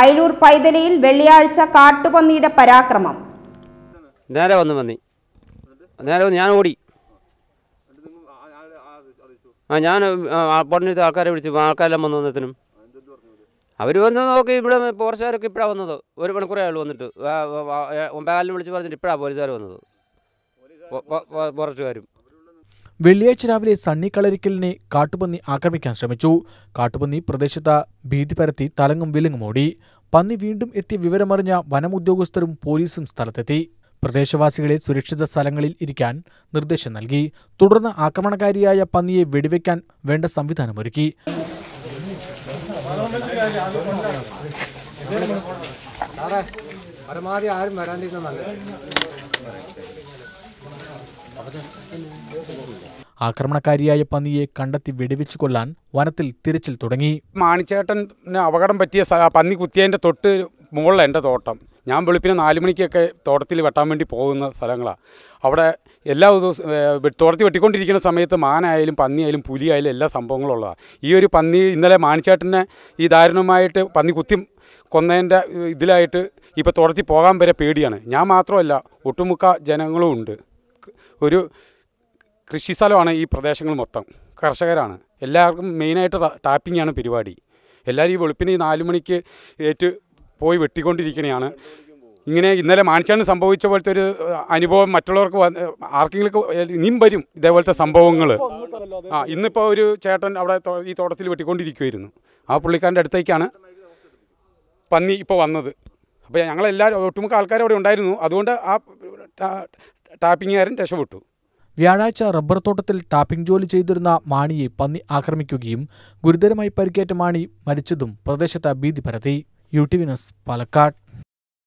അയലൂർ പൈതലയിൽ വെള്ളിയാഴ്ച കാട്ടുപന്നിയുടെ പരാക്രമം നേരെ വന്ന് പന്നി നേരെ വന്ന് ഞാൻ ഓടി ആ ഞാൻ പറഞ്ഞിട്ട് ആൾക്കാരെ വിളിച്ചു ആൾക്കാരെല്ലാം വന്നു വന്നതിനും അവർ വന്ന് നോക്കി ഇവിടെ പോർച്ചുകാരൊക്കെ ഇപ്പോഴാണ് വന്നത് ഒരു മണിക്കൂറേ ആൾ വന്നിട്ട് ഒമ്പതാലിന് വിളിച്ച് പറഞ്ഞിട്ട് ഇപ്പോഴാണ് പോലീസുകാർ വന്നത് പോർച്ചുകാരും വെള്ളിയാഴ്ച രാവിലെ സണ്ണി കളരിക്കലിനെ കാട്ടുപന്നി ആക്രമിക്കാൻ ശ്രമിച്ചു കാട്ടുപന്നി പ്രദേശത്ത് ഭീതി പരത്തി തലങ്ങും വിലങ്ങും ഓടി പന്നി വീണ്ടും എത്തിയ വിവരമറിഞ്ഞ ഉദ്യോഗസ്ഥരും പോലീസും സ്ഥലത്തെത്തി പ്രദേശവാസികളെ സുരക്ഷിത സ്ഥലങ്ങളിൽ ഇരിക്കാൻ നിർദ്ദേശം നൽകി തുടർന്ന് ആക്രമണകാരിയായ പന്നിയെ വെടിവെക്കാൻ വേണ്ട സംവിധാനമൊരുക്കി പരമാവധി ആരും വരാണ്ടിരുന്ന നല്ലത് ആക്രമണകാരിയായ പന്നിയെ കണ്ടെത്തി വെടിവെച്ചു കൊല്ലാൻ വനത്തിൽ തിരച്ചിൽ തുടങ്ങി മാണിച്ചേട്ടൻ അപകടം പറ്റിയ പന്നി കുത്തിയതിന്റെ തൊട്ട് മുകളിൽ എൻ്റെ തോട്ടം ഞാൻ വെളുപ്പിന് നാല് മണിക്കൊക്കെ തോട്ടത്തിൽ വെട്ടാൻ വേണ്ടി പോകുന്ന സ്ഥലങ്ങളാണ് അവിടെ എല്ലാ ദിവസവും തോട്ടത്തിൽ വെട്ടിക്കൊണ്ടിരിക്കുന്ന സമയത്ത് മാനായാലും പന്നിയായാലും പുലിയായാലും എല്ലാ സംഭവങ്ങളും ഉള്ളതാണ് ഈ ഒരു പന്നി ഇന്നലെ മാണിച്ചേട്ടനെ ഈ ദാരുണമായിട്ട് പന്നി കുത്തി കൊന്നതിൻ്റെ ഇതിലായിട്ട് ഇപ്പോൾ തോട്ടത്തിൽ പോകാൻ വരെ പേടിയാണ് ഞാൻ മാത്രമല്ല ഒട്ടുമുക്ക ജനങ്ങളും ഉണ്ട് ഒരു കൃഷി സ്ഥലമാണ് ഈ പ്രദേശങ്ങൾ മൊത്തം കർഷകരാണ് എല്ലാവർക്കും മെയിനായിട്ട് ടാപ്പിംഗ് ആണ് പരിപാടി എല്ലാവരും ഈ വെളുപ്പിന് ഈ നാല് മണിക്ക് ഏറ്റ് പോയി വെട്ടിക്കൊണ്ടിരിക്കുകയാണ് ഇങ്ങനെ ഇന്നലെ മാണിച്ചാണ് സംഭവിച്ച പോലത്തെ ഒരു അനുഭവം മറ്റുള്ളവർക്ക് ആർക്കെങ്കിലും ഇനിയും വരും ഇതേപോലത്തെ സംഭവങ്ങൾ ആ ഇന്നിപ്പോൾ ഒരു ചേട്ടൻ അവിടെ ഈ തോട്ടത്തിൽ വെട്ടിക്കൊണ്ടിരിക്കുമായിരുന്നു ആ പുള്ളിക്കാരൻ്റെ അടുത്തേക്കാണ് പന്നി ഇപ്പോൾ വന്നത് അപ്പോൾ ഞങ്ങളെല്ലാവരും ഒട്ടുമുക്ക ആൾക്കാരും അവിടെ ഉണ്ടായിരുന്നു അതുകൊണ്ട് ആ ടാപ്പിങ്ങുകാരൻ രക്ഷപ്പെട്ടു വ്യാഴാഴ്ച റബ്ബർ തോട്ടത്തിൽ ടാപ്പിംഗ് ജോലി ചെയ്തിരുന്ന മാണിയെ പന്നി ആക്രമിക്കുകയും ഗുരുതരമായി പരിക്കേറ്റ മാണി മരിച്ചതും പ്രദേശത്ത് ഭീതി പരത്തി യു ടി വിനസ് പാലക്കാട്